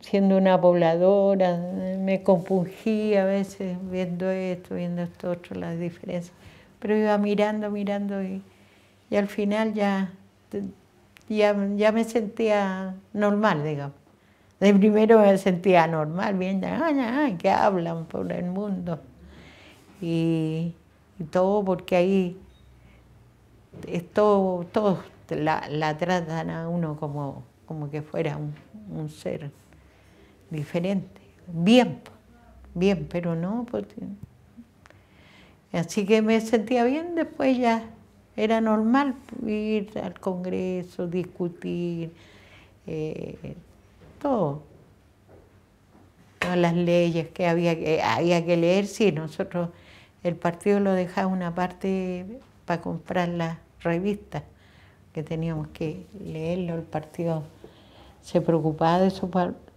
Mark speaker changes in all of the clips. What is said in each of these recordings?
Speaker 1: siendo una pobladora, me compungí a veces viendo esto, viendo esto otro, las diferencias. Pero iba mirando, mirando y, al final ya, ya, me sentía normal, digamos. De primero me sentía normal, viendo que hablan por el mundo. Y, todo porque ahí es todos la, tratan a uno como, como que fuera un ser diferente. Bien, bien, pero no. Pues, así que me sentía bien, después ya era normal ir al Congreso, discutir, eh, todo. Todas las leyes que había, que había que leer, sí, nosotros, el partido lo dejaba una parte para comprar las revistas, que teníamos que leerlo, el partido se preocupaba de eso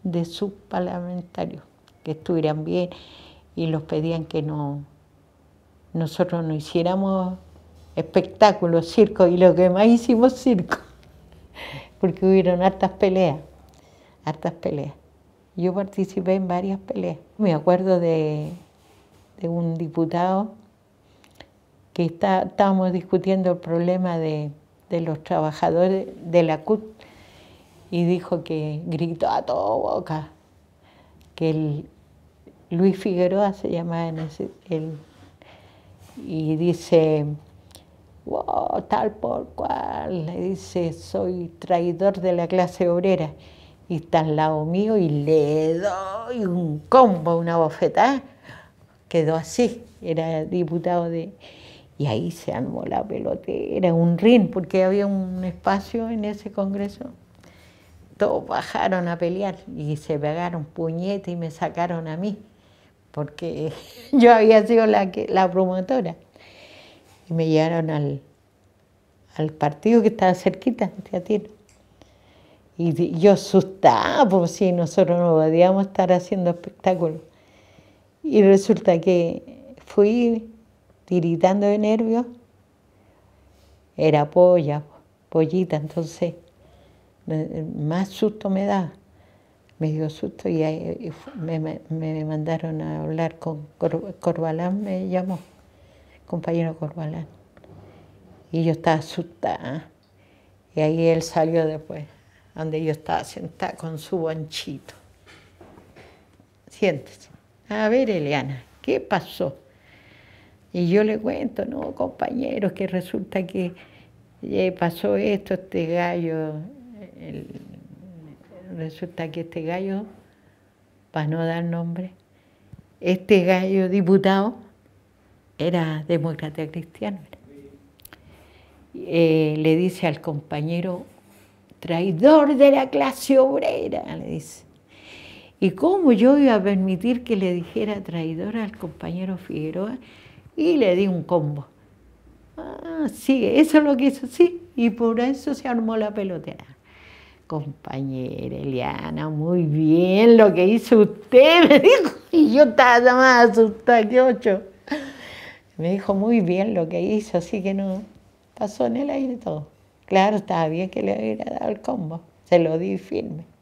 Speaker 1: de sus parlamentarios, que estuvieran bien y los pedían que no nosotros no hiciéramos espectáculos, circo, y lo que más hicimos circo, porque hubieron hartas peleas, hartas peleas. Yo participé en varias peleas. Me acuerdo de, un diputado que está, estábamos discutiendo el problema de, de los trabajadores de la CUT y dijo que gritó a todo boca que el Luis Figueroa se llamaba en ese, y dice, wow, tal por cual, le dice, soy traidor de la clase obrera y está al lado mío y le doy un combo, una bofetada. Quedó así, era diputado de... Y ahí se armó la pelota, era un ring, porque había un espacio en ese congreso todos bajaron a pelear y se pegaron puñetes y me sacaron a mí, porque yo había sido la, la promotora. Y me llevaron al, al partido que estaba cerquita, ti. Y yo asustaba porque si nosotros no podíamos estar haciendo espectáculo Y resulta que fui tiritando de nervios, era polla, pollita, entonces más susto me da Me dio susto y, me, mandaron a hablar con Corbalán, me llamó, compañero Corbalán. Y yo estaba asustada. Y ahí él salió después, donde yo estaba sentada con su bonchito, Siéntese. A ver, Eliana, ¿qué pasó? Y yo le cuento, no, compañero, que resulta que eh, pasó esto, este gallo resulta que este gallo, para no dar nombre, este gallo diputado era demócrata cristiano. Eh, le dice al compañero, traidor de la clase obrera, le dice. ¿Y cómo yo iba a permitir que le dijera traidor al compañero Figueroa? Y le di un combo. Ah, sí, eso es lo que hizo, sí. Y por eso se armó la pelotera compañera Eliana, muy bien lo que hizo usted, me dijo, y yo estaba más asustada que ocho. Me dijo muy bien lo que hizo, así que no, pasó en el aire todo. Claro, estaba bien que le hubiera dado el combo, se lo di firme.